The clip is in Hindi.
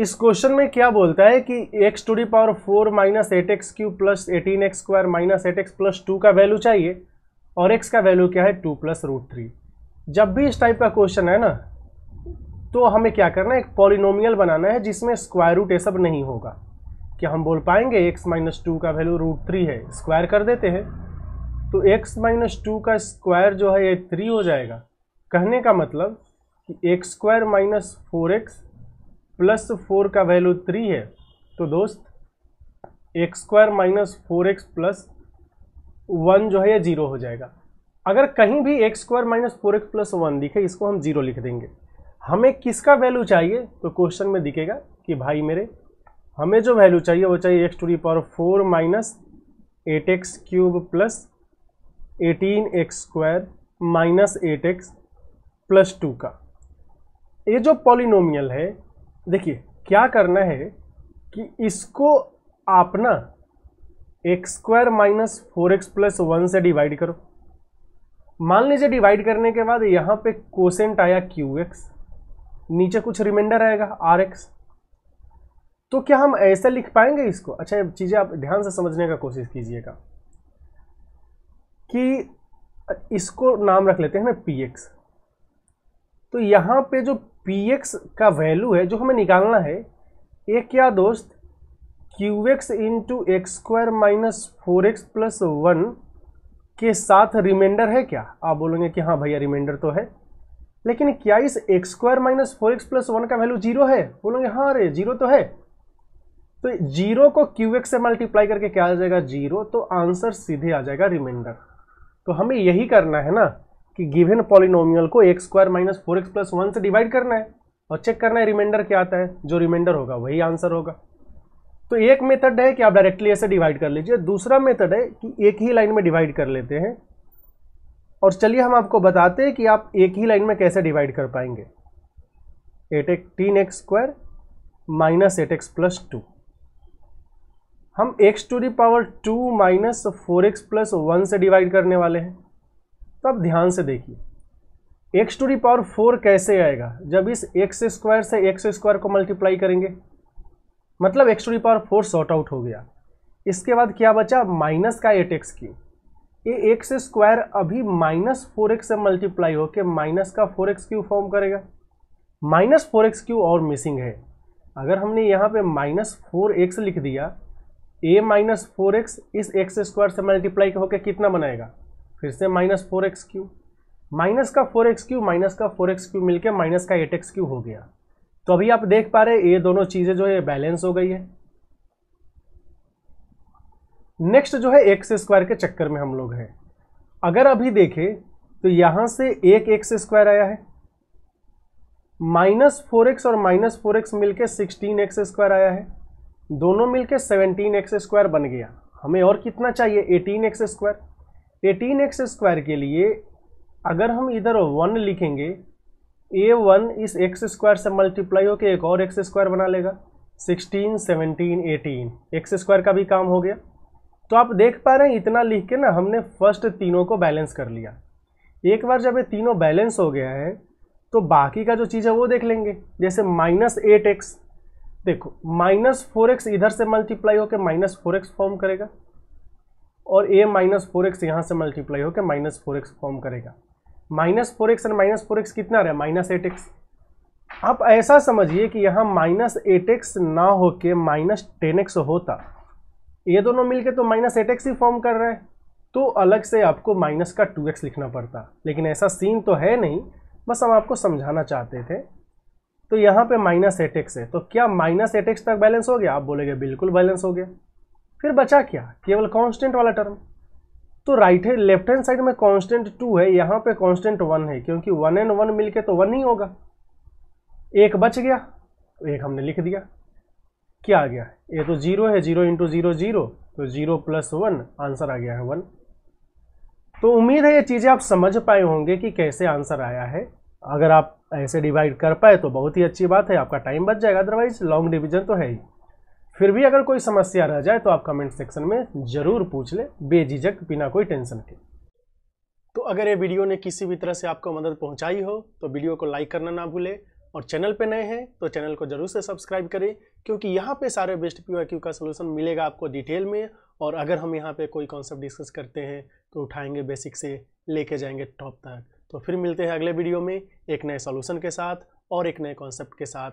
इस क्वेश्चन में क्या बोलता है कि x to the power four minus eight x cube plus eighteen x square minus eight x plus two का वैल्यू चाहिए और एक्स का वैल्यू क्या है टू प्लस रूट थ्री जब भी इस टाइप का क्वेश्चन है ना तो हमें क्या करना है एक पॉलिनोमियल बनाना है जिसमें स्क्वायर रूट ये सब नहीं होगा क्या हम बोल पाएंगे एक्स माइनस टू का वैल्यू रूट थ्री है स्क्वायर कर देते हैं तो एक्स माइनस टू का स्क्वायर जो है ये थ्री हो जाएगा कहने का मतलब कि x square minus four x plus four का वैल्यू थ्री है तो दोस्त x square minus four x plus one जो है ये जीरो हो जाएगा अगर कहीं भी x square minus four x plus one दिखे इसको हम जीरो लिख देंगे हमें किसका वैल्यू चाहिए तो क्वेश्चन में दिखेगा कि भाई मेरे हमें जो वैल्यू चाहिए वो चाहिए x to the power four minus eight x cube plus eighteen x square minus eight x plus two का ये जो पॉलिनोमियल है देखिए क्या करना है कि इसको आप ना x square minus four x plus one से डिवाइड करो मान लीजिए डिवाइड करने के बाद यहाँ पे कोसेंट आया क्यू एक्स नीचे कुछ रिमाइंडर आएगा आर एक्स तो क्या हम ऐसा लिख पाएंगे इसको अच्छा चीज़ें आप ध्यान से समझने का कोशिश कीजिएगा कि इसको नाम रख लेते हैं ना पी एक्स तो यहाँ पे जो पी एक्स का वैल्यू है जो हमें निकालना है एक क्या दोस्त q x into x square minus four x plus one के साथ रिमाइंडर है क्या आप बोलेंगे कि हाँ भैया रिमाइंडर तो है लेकिन क्या इस x square minus four x plus one का वैल्यू जीरो है बोलेंगे हाँ अरे जीरो तो है तो जीरो को क्यू एक्स से मल्टीप्लाई करके क्या आ जाएगा जीरो तो आंसर सीधे आ जाएगा रिमाइंडर तो हमें यही करना है ना कि गिवन पॉलिनोमियल को x square minus four x plus one से डिवाइड करना है और चेक करना है रिमाइंडर क्या आता है जो रिमाइंडर होगा वही आंसर होगा तो एक मेथड है कि आप डायरेक्टली ऐसे डिवाइड कर लीजिए दूसरा मेथड है कि एक ही लाइन में डिवाइड कर लेते हैं और चलिए हम आपको बताते हैं कि आप एक ही लाइन में कैसे डिवाइड कर पाएंगे एट एक्स तीन x square minus eight x plus two हम x to the power two minus four x plus one से डिवाइड करने वाले हैं तब ध्यान से देखिए x to the power four कैसे आएगा जब इस एक्स स्क्वायर से एक्स स्क्वायर को मल्टीप्लाई करेंगे मतलब x to the power four short out हो गया इसके बाद क्या बचा माइनस का एट एक्स क्यू ये एक्स स्क्वायर अभी माइनस फोर एक्स से मल्टीप्लाई होकर माइनस का फोर एक्स क्यू फॉर्म करेगा माइनस फोर एक्स क्यू और मिसिंग है अगर हमने यहाँ पे माइनस फोर एक्स लिख दिया ए माइनस फोर एक्स इस एक्स स्क्वायर से मल्टीप्लाई होकर कितना बनाएगा फिर से minus four x cube minus का फोर एक्स क्यू माइनस का फोर एक्स क्यू मिलकर माइनस का एट एक्स क्यू हो गया तो अभी आप देख पा रहे ये दोनों चीज़ें जो है बैलेंस हो गई है नेक्स्ट जो है एक्स स्क्वायर के चक्कर में हम लोग हैं अगर अभी देखें तो यहां से एक एक्स स्क्वायर आया है माइनस फोर एक्स और माइनस फोर एक्स मिलकर सिक्सटीन एक्स स्क्वायर आया है दोनों मिलकर सेवनटीन एक्स स्क्वायर बन गया हमें और कितना चाहिए eighteen x square eighteen x square के लिए अगर हम इधर वन लिखेंगे ए वन इस एक्स स्क्वायर से मल्टीप्लाई होकर एक और एक्स स्क्वायर बना लेगा sixteen seventeen eighteen x square का भी काम हो गया तो आप देख पा रहे हैं इतना लिख के ना हमने फर्स्ट तीनों को बैलेंस कर लिया एक बार जब ये तीनों बैलेंस हो गया है तो बाकी का जो चीज़ है वो देख लेंगे जैसे माइनस एट एक्स देखो माइनस फोर एक्स इधर से मल्टीप्लाई होकर माइनस फोर एक्स फॉर्म करेगा और ए माइनस फोर एक्स यहाँ से मल्टीप्लाई होकर माइनस फोर एक्स फॉर्म करेगा minus four x and minus four x कितना रहा माइनस एट एक्स आप ऐसा समझिए कि यहाँ माइनस एट एक्स ना होके माइनस टेन एक्स होता ये दोनों मिलके तो माइनस एट एक्स ही फॉर्म कर रहे हैं तो अलग से आपको माइनस का टू एक्स लिखना पड़ता लेकिन ऐसा सीन तो है नहीं बस हम आपको समझाना चाहते थे तो यहाँ पर माइनस एट एक्स है तो क्या माइनस एट एक्स तक बैलेंस हो गया आप बोलेंगे बिल्कुल बैलेंस हो गया फिर बचा क्या केवल कांस्टेंट वाला टर्म तो राइट है लेफ्ट हैंड साइड में कांस्टेंट टू है यहां पे कांस्टेंट वन है क्योंकि वन एंड वन मिलके तो वन ही होगा एक बच गया तो एक हमने लिख दिया क्या आ गया ये तो जीरो है जीरो इंटू जीरो जीरो तो जीरो प्लस वन आंसर आ गया है वन तो उम्मीद है ये चीज़ें आप समझ पाए होंगे कि कैसे आंसर आया है अगर आप ऐसे डिवाइड कर पाए तो बहुत ही अच्छी बात है आपका टाइम बच जाएगा अदरवाइज लॉन्ग डिविजन तो है ही फिर भी अगर कोई समस्या रह जाए तो आप कमेंट सेक्शन में ज़रूर पूछ लें बेझिझक बिना कोई टेंशन के तो अगर ये वीडियो ने किसी भी तरह से आपको मदद पहुंचाई हो तो वीडियो को लाइक करना ना भूलें और चैनल पे नए हैं तो चैनल को जरूर से सब्सक्राइब करें क्योंकि यहाँ पे सारे बेस्ट पी क्यू का सोल्यूशन मिलेगा आपको डिटेल में और अगर हम यहाँ पे कोई कॉन्सेप्ट डिस्कस करते हैं तो उठाएंगे बेसिक से लेके जाएंगे टॉप तक तो फिर मिलते हैं अगले वीडियो में एक नए सोल्यूशन के साथ और एक नए कॉन्सेप्ट के साथ